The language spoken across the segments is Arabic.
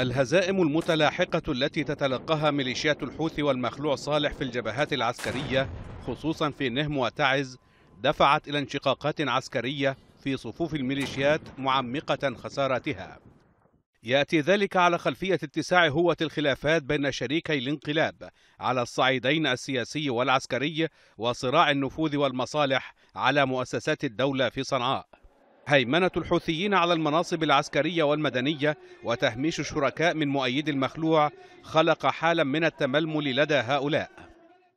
الهزائم المتلاحقة التي تتلقاها ميليشيات الحوثي والمخلوع صالح في الجبهات العسكرية خصوصا في نهم وتعز دفعت إلى انشقاقات عسكرية في صفوف الميليشيات معمقة خساراتها يأتي ذلك على خلفية اتساع هوة الخلافات بين شريكي الانقلاب على الصعيدين السياسي والعسكري وصراع النفوذ والمصالح على مؤسسات الدولة في صنعاء هيمنة الحوثيين على المناصب العسكرية والمدنية وتهميش الشركاء من مؤيدي المخلوع خلق حالا من التململ لدى هؤلاء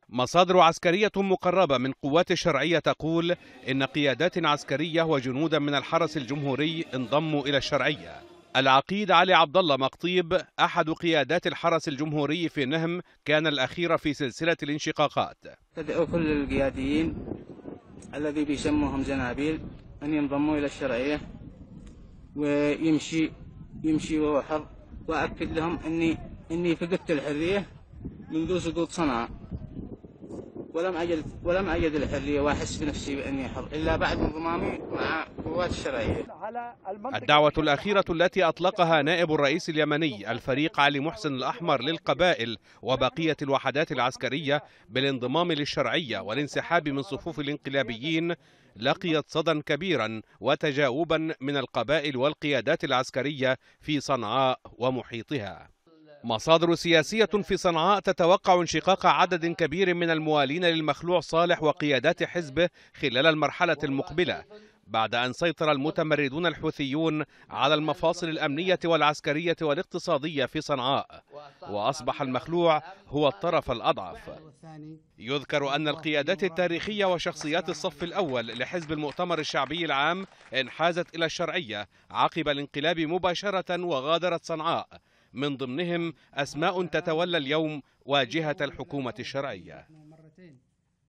مصادر عسكرية مقربة من قوات الشرعية تقول إن قيادات عسكرية وجنودا من الحرس الجمهوري انضموا إلى الشرعية العقيد علي عبد الله مقطيب احد قيادات الحرس الجمهوري في نهم كان الاخير في سلسله الانشقاقات تدعو كل القياديين الذي بيسموهم زنابيل أن ينضموا إلى الشرعية ويمشي يمشي وهو حر وأكد لهم أني أني فقدت الحرية منذ سقوط صنعاء ولم أجد ولم أجد الحرية وأحس بنفسي بأني حر إلا بعد انضمامي مع قوات الشرعية الدعوة الأخيرة التي أطلقها نائب الرئيس اليمني الفريق علي محسن الأحمر للقبائل وبقية الوحدات العسكرية بالانضمام للشرعية والانسحاب من صفوف الانقلابيين لقيت صدى كبيرا وتجاوبا من القبائل والقيادات العسكرية في صنعاء ومحيطها مصادر سياسية في صنعاء تتوقع انشقاق عدد كبير من الموالين للمخلوع صالح وقيادات حزبه خلال المرحلة المقبلة بعد أن سيطر المتمردون الحوثيون على المفاصل الأمنية والعسكرية والاقتصادية في صنعاء وأصبح المخلوع هو الطرف الأضعف يذكر أن القيادات التاريخية وشخصيات الصف الأول لحزب المؤتمر الشعبي العام انحازت إلى الشرعية عقب الانقلاب مباشرة وغادرت صنعاء من ضمنهم أسماء تتولى اليوم واجهة الحكومة الشرعية